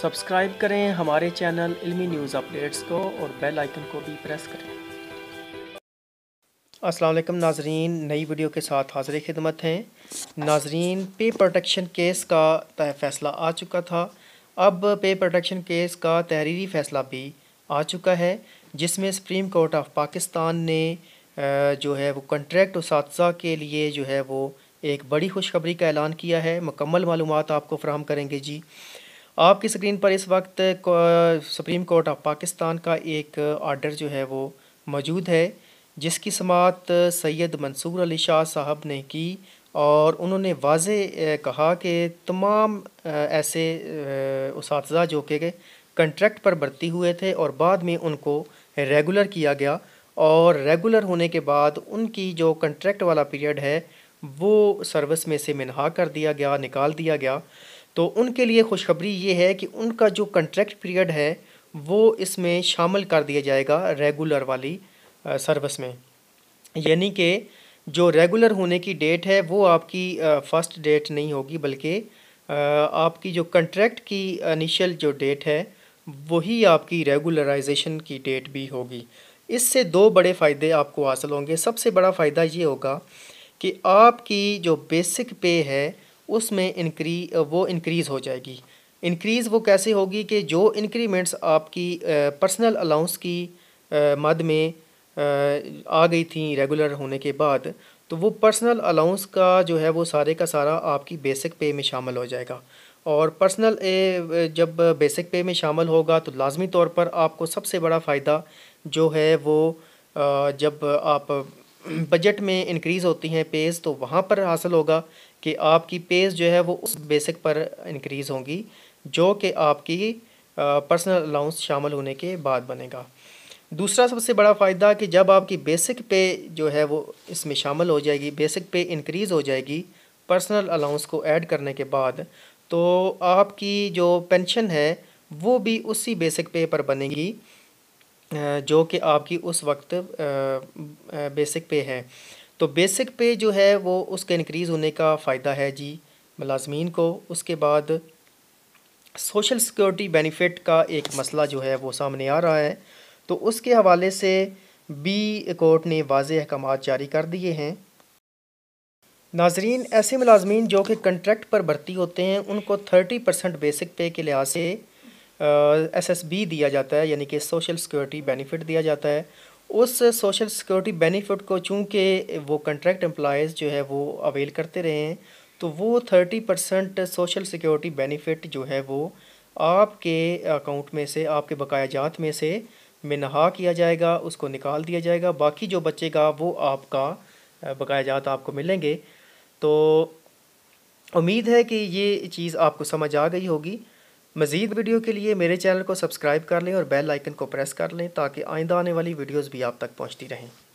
subscribe करें हमारे channel इल्मी न्यूज़ अपडेट्स को और बेल आइकन को भी प्रेस करें अस्सलाम वालेकुम नाजरीन नई वीडियो के साथ हाजिर खिदमत हैं नाजरीन पे प्रोटेक्शन केस का फैसला आ चुका था अब पे प्रोटेक्शन केस का तहरीरी फ़ैसला भी आ चुका है जिसमें सुप्रीम कोर्ट ऑफ पाकिस्तान ने जो है वो कंट्रैक्ट उस के लिए जो है वो एक बड़ी खुशखबरी का ऐलान किया है मुकम्मल मालूम आपको फ्राहम करेंगे जी आपकी स्क्रीन पर इस वक्त सुप्रीम कोर्ट ऑफ पाकिस्तान का एक आर्डर जो है वो मौजूद है जिसकी समात सैयद मंसूर अली शाह साहब ने की और उन्होंने वाज कहा कि तमाम ऐसे उस जो कि कंट्रैक्ट पर बरती हुए थे और बाद में उनको रेगुलर किया गया और रेगुलर होने के बाद उनकी जो कंट्रैक्ट वाला पीरियड है वो सर्विस में से मिनहा कर दिया गया निकाल दिया गया तो उनके लिए खुशखबरी ये है कि उनका जो कंट्रैक्ट पीरियड है वो इसमें शामिल कर दिया जाएगा रेगुलर वाली सर्विस में यानी कि जो रेगुलर होने की डेट है वो आपकी फ़र्स्ट डेट नहीं होगी बल्कि आपकी जो कंट्रैक्ट की इनिशियल जो डेट है वही आपकी रेगुलराइजेशन की डेट भी होगी इससे दो बड़े फ़ायदे आपको हासिल होंगे सबसे बड़ा फ़ायदा ये होगा कि आपकी जो बेसिक पे है उसमें इनक्री वो इनक्रीज़ हो जाएगी इनक्रीज़ वो कैसे होगी कि जो इंक्रीमेंट्स आपकी पर्सनल अलाउंस की मद में आ गई थी रेगुलर होने के बाद तो वो पर्सनल अलाउंस का जो है वो सारे का सारा आपकी बेसिक पे में शामिल हो जाएगा और पर्सनल ए जब बेसिक पे में शामिल होगा तो लाजमी तौर पर आपको सबसे बड़ा फ़ायदा जो है वो जब आप बजट में इंक्रीज़ होती हैं पेज तो वहाँ पर हासिल होगा कि आपकी पेज जो है वो उस बेसिक पर इंक्रीज़ होंगी जो कि आपकी पर्सनल अलाउंस शामिल होने के बाद बनेगा दूसरा सबसे बड़ा फ़ायदा कि जब आपकी बेसिक पे जो है वो इसमें शामिल हो जाएगी बेसिक पे इंक्रीज़ हो जाएगी पर्सनल अलाउंस को ऐड करने के बाद तो आपकी जो पेंशन है वो भी उसी बेसिक पे पर बनेगी जो कि आपकी उस वक्त बेसिक पे है तो बेसिक पे जो है वो उसके इनक्रीज़ होने का फ़ायदा है जी मलाजमीन को उसके बाद सोशल सिक्योरिटी बेनिफिट का एक मसला जो है वो सामने आ रहा है तो उसके हवाले से बी कोर्ट ने वाज अहकाम जारी कर दिए हैं नाजरीन ऐसे मुलाजमीन जो कि कंट्रैक्ट पर भर्ती होते हैं उनको थर्टी परसेंट बेसिक पे के लिहाज से एसएसबी दिया जाता है यानी कि सोशल सिक्योरिटी बेनिफिट दिया जाता है उस सोशल सिक्योरिटी बेनिफिट को चूँकि वो कंट्रैक्ट एम्प्लॉज़ जो है वो अवेल करते रहे हैं तो वो thirty percent social security benefit जो है वो आपके अकाउंट में से आपके बकाया जात में से मिनहा किया जाएगा उसको निकाल दिया जाएगा बाकी जो बचेगा वो आपका बकाया जात आपको मिलेंगे तो उम्मीद है कि ये चीज़ आपको समझ आ गई होगी मज़ीद वीडियो के लिए मेरे चैनल को सब्सक्राइब कर लें और बेल आइकन को प्रेस कर लें ताकि आइंदा आने वाली वीडियोज़ भी आप तक पहुँचती रहें